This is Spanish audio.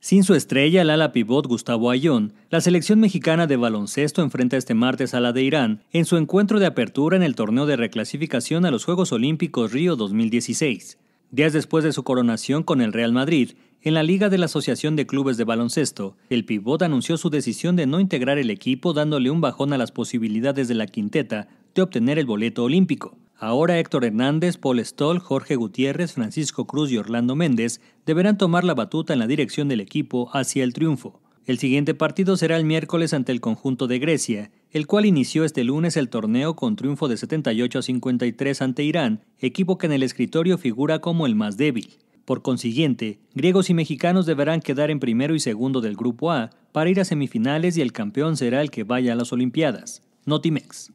Sin su estrella, el ala pivot Gustavo Ayón, la selección mexicana de baloncesto enfrenta este martes a la de Irán en su encuentro de apertura en el torneo de reclasificación a los Juegos Olímpicos Río 2016. Días después de su coronación con el Real Madrid, en la Liga de la Asociación de Clubes de Baloncesto, el pivot anunció su decisión de no integrar el equipo dándole un bajón a las posibilidades de la quinteta de obtener el boleto olímpico. Ahora Héctor Hernández, Paul Stoll, Jorge Gutiérrez, Francisco Cruz y Orlando Méndez deberán tomar la batuta en la dirección del equipo hacia el triunfo. El siguiente partido será el miércoles ante el conjunto de Grecia, el cual inició este lunes el torneo con triunfo de 78 a 53 ante Irán, equipo que en el escritorio figura como el más débil. Por consiguiente, griegos y mexicanos deberán quedar en primero y segundo del grupo A para ir a semifinales y el campeón será el que vaya a las Olimpiadas. Notimex.